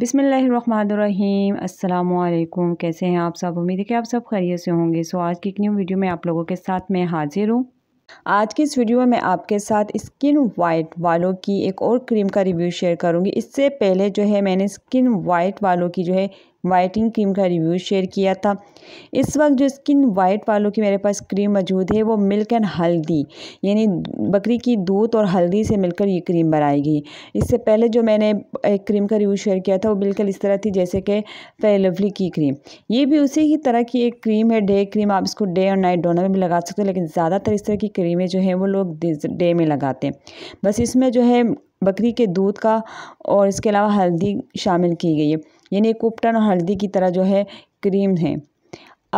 बिसमीम् अल्लाम कैसे हैं आप सब उम्मीद है कि आप सब खैरियत से होंगे सो आज की एक न्यू वीडियो में आप लोगों के साथ मैं हाजिर हूँ आज की इस वीडियो में मैं आपके साथ स्किन वाइट वालों की एक और क्रीम का रिव्यू शेयर करूँगी इससे पहले जो है मैंने स्किन वाइट वालों की जो है वाइटिंग क्रीम का रिव्यू शेयर किया था इस वक्त जो स्किन वाइट वालों की मेरे पास क्रीम मौजूद है वो मिल्क एंड हल्दी यानी बकरी की दूध और हल्दी से मिलकर ये क्रीम बनाई गई इससे पहले जो मैंने एक क्रीम का रिव्यू शेयर किया था वो बिल्कुल इस तरह थी जैसे कि फेलवली की क्रीम ये भी उसी ही तरह की एक क्रीम है डे क्रीम आप इसको डे और नाइट दोनों में भी लगा सकते हैं लेकिन ज़्यादातर इस तरह की क्रीमें जो हैं वो लोग डे में लगाते हैं बस इसमें जो है बकरी के दूध का और इसके अलावा हल्दी शामिल की गई है यानी कोपटन और हल्दी की तरह जो है क्रीम है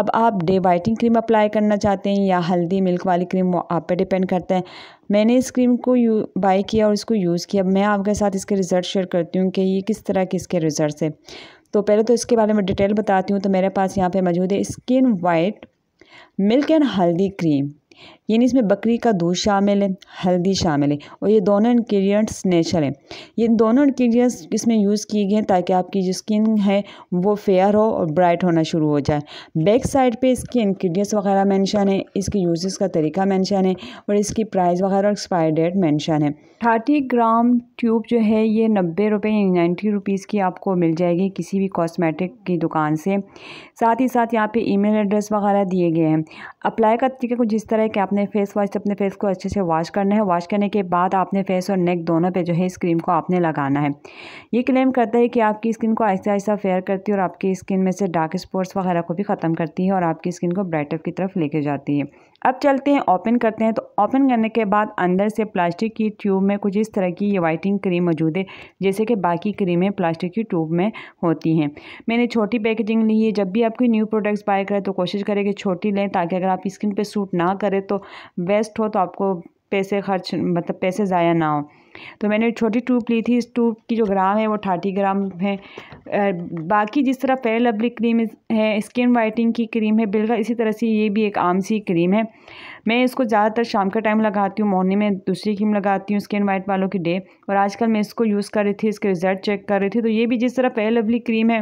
अब आप डे वाइटिंग क्रीम अप्लाई करना चाहते हैं या हल्दी मिल्क वाली क्रीम वो आप पे डिपेंड करता है मैंने इस क्रीम को यू बाई किया और इसको यूज़ किया मैं आपके साथ इसके रिज़ल्ट शेयर करती हूँ कि ये किस तरह के इसके रिज़ल्ट है तो पहले तो इसके बारे में डिटेल बताती हूँ तो मेरे पास यहाँ पर मौजूद है skin white milk and Haldi cream यानी इसमें बकरी का दूध शामिल है हल्दी शामिल है और ये दोनों इन्ग्रीडियंट्स नेचुरल हैं ये दोनों इन्ग्रीडियंट्स इसमें यूज़ किए गए हैं ताकि आपकी जो स्किन है वो फेयर हो और ब्राइट होना शुरू हो जाए बैक साइड पे इसके इन्ग्रीडियंट्स वगैरह मैंशन है इसके यूजेस का तरीका मैंशन है और इसकी प्राइस वगैरह और एक्सपायर डेट मैंशन है थर्टी ग्राम ट्यूब जो है ये नब्बे रुपये यानी नाइन्टी रुपीज़ की आपको मिल जाएगी किसी भी कॉस्मेटिक की दुकान से साथ ही साथ यहाँ पे ईमेल एड्रेस वगैरह दिए गए हैं अप्लाई का तरीका कुछ इस तरह है कि आपने फेस वॉश से अपने फेस को अच्छे से वॉश करना है वॉश करने के बाद आपने फेस और नेक दोनों पे जो है इस क्रीम को आपने लगाना है ये क्लेम करता है कि आपकी स्किन को ऐसा ऐसा फेयर करती है और आपकी स्किन में से डार्क स्पॉट्स वगैरह को भी ख़त्म करती है और आपकी स्किन को ब्राइटअप की तरफ लेके जाती है अब चलते हैं ओपन करते हैं तो ओपन करने के बाद अंदर से प्लास्टिक की ट्यूब में कुछ इस तरह की ये वाइटिंग क्रीम मौजूद है जैसे कि बाकी क्रीमें प्लास्टिक की ट्यूब में होती हैं मैंने छोटी पैकेजिंग ली है जब भी आप कोई न्यू प्रोडक्ट्स बाय करें तो कोशिश करें कि छोटी लें ताकि अगर आप स्किन पर सूट ना करें तो बेस्ट हो तो आपको पैसे खर्च मतलब पैसे ज़ाया ना हो तो मैंने छोटी ट्यूब ली थी इस ट्यूब की जो ग्राम है वो थर्टी ग्राम है बाकी जिस तरह फेयर लवली क्रीम है स्किन वाइटिंग की क्रीम है बिल्कुल इसी तरह से ये भी एक आम सी क्रीम है मैं इसको ज़्यादातर शाम का टाइम लगाती हूँ मॉर्निंग में दूसरी क्रीम लगाती हूँ स्किन वाइट वालों की डे और आजकल मैं इसको यूज़ कर रही थी इसके रिज़ल्ट चेक कर रही थी तो ये भी जिस तरह फेयर लवली क्रीम है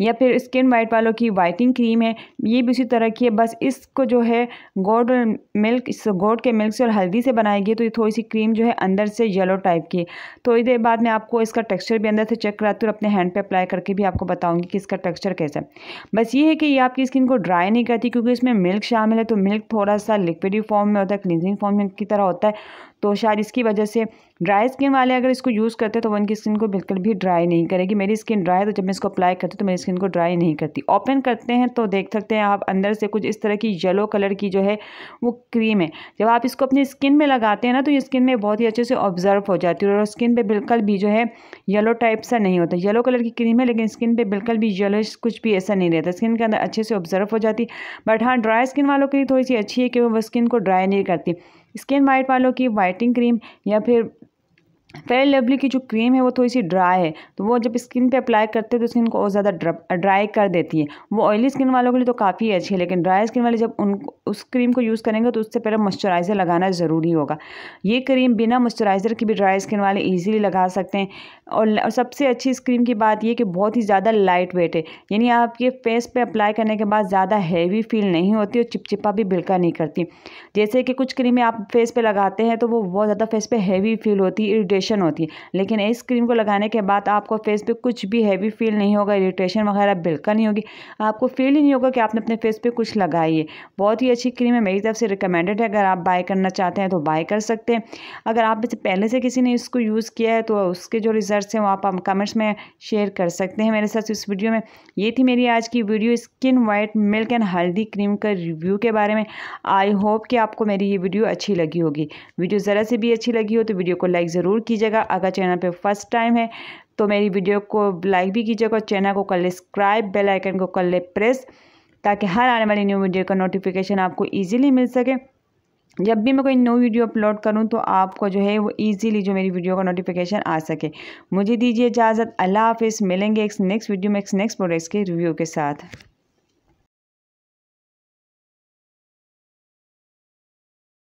या फिर स्किन वाइट वालों की वाइटिंग क्रीम है ये भी उसी तरह की है बस इसको जो है गोड मिल्क इस गोड के मिल्क से और हल्दी से बनाई गई तो ये थोड़ी सी क्रीम जो है अंदर से येलो टाइप की थोड़ी तो देर बाद में आपको इसका टेक्सचर भी अंदर से चेक कराती हूँ अपने हैंड पे अप्लाई करके भी आपको बताऊँगी कि इसका टेक्स्चर कैसा है बस ये है कि ये आपकी स्किन को ड्राई नहीं करती क्योंकि इसमें मिल्क शामिल है तो मिल्क थोड़ा सा लिक्विडी फॉर्म में होता है क्लिनजिंग फॉर्म की तरह होता है तो शायद इसकी वजह से ड्राई स्किन वाले अगर इसको यूज़ करते हैं तो वो उनकी स्किन को बिल्कुल भी ड्राई नहीं करेगी मेरी स्किन ड्राई है तो जब मैं इसको अप्लाई करते तो मेरी स्किन को ड्राई नहीं करती ओपन करते हैं तो देख सकते हैं आप अंदर से कुछ इस तरह की येलो कलर की जो है वो क्रीम है जब आप इसको अपनी स्किन में लगाते हैं ना तो ये स्किन में बहुत ही अच्छे से ऑब्जर्व हो जाती है और स्किन पर बिल्कुल भी जो है येलो टाइप सा नहीं होता येलो कलर की क्रीम है लेकिन स्किन पे बिल्कुल भी येलो कुछ भी ऐसा नहीं रहता स्किन के अंदर अच्छे से ऑब्जर्व हो जाती बट हाँ ड्राई स्किन वालों के लिए थोड़ी सी अच्छी है कि वो स्किन को ड्राई नहीं करती स्किन वाइट वालों की वाइटिंग क्रीम या फिर फेयर लवली की जो क्रीम है वो थोड़ी सी ड्राई है तो वो जब स्किन पे अप्लाई करते हैं तो स्किन को और ज़्यादा ड्राई कर देती है वो ऑयली स्किन वालों के लिए तो काफ़ी अच्छी है लेकिन ड्राई स्किन वाले जब उन उस क्रीम को यूज़ करेंगे तो उससे पहले मॉइस्चराइज़र लगाना ज़रूरी होगा ये क्रीम बिना मॉइस्चराइज़र की भी ड्राई स्किन वाले ईजिली लगा सकते हैं और सबसे अच्छी इस क्रीम की बात यह कि बहुत ही ज़्यादा लाइट वेट है यानी आपके फेस पर अप्लाई करने के बाद ज़्यादा हैवी फील नहीं होती और चिपचिपा भी बिल्कुल नहीं करती जैसे कि कुछ क्रीमें आप फेस पर लगाते हैं तो वो बहुत ज़्यादा फेस पर हैवी फील होती है इरीटेशन इरीटेशन होती है लेकिन इस क्रीम को लगाने के बाद आपको फेस पे कुछ भी हैवी फील नहीं होगा इरीटेशन वगैरह बिल्कुल नहीं होगी आपको फील ही नहीं होगा कि आपने अपने फेस पे कुछ लगाई है बहुत ही अच्छी क्रीम है मेरी तरफ से रिकमेंडेड है अगर आप बाय करना चाहते हैं तो बाय कर सकते हैं अगर आप इससे पहले से किसी ने इसको यूज़ किया है तो उसके जो रिज़ल्ट हैं वो आप कमेंट्स में शेयर कर सकते हैं मेरे साथ इस वीडियो में ये थी मेरी आज की video skin white milk and Haldi cream का रिव्यू के बारे में आई होप कि आपको मेरी ये वीडियो अच्छी लगी होगी वीडियो ज़रा से भी अच्छी लगी हो तो वीडियो को लाइक ज़रूर कीजिए कीजिएगा अगर चैनल पे फर्स्ट टाइम है तो मेरी वीडियो को लाइक भी कीजिएगा चैनल को कर ले सब्सक्राइब बेल आइकन को कर ले प्रेस ताकि हर आने वाली न्यू वीडियो का नोटिफिकेशन आपको ईजिली मिल सके जब भी मैं कोई न्यू वीडियो अपलोड करूं तो आपको जो है वो ईजिली जो मेरी वीडियो का नोटिफिकेशन आ सके मुझे दीजिए इजाज़त अल्लाह हाफिज़ मिलेंगे एक नेक्स्ट वीडियो में एक नेक्स्ट प्रोडक्ट्स के रिव्यू के साथ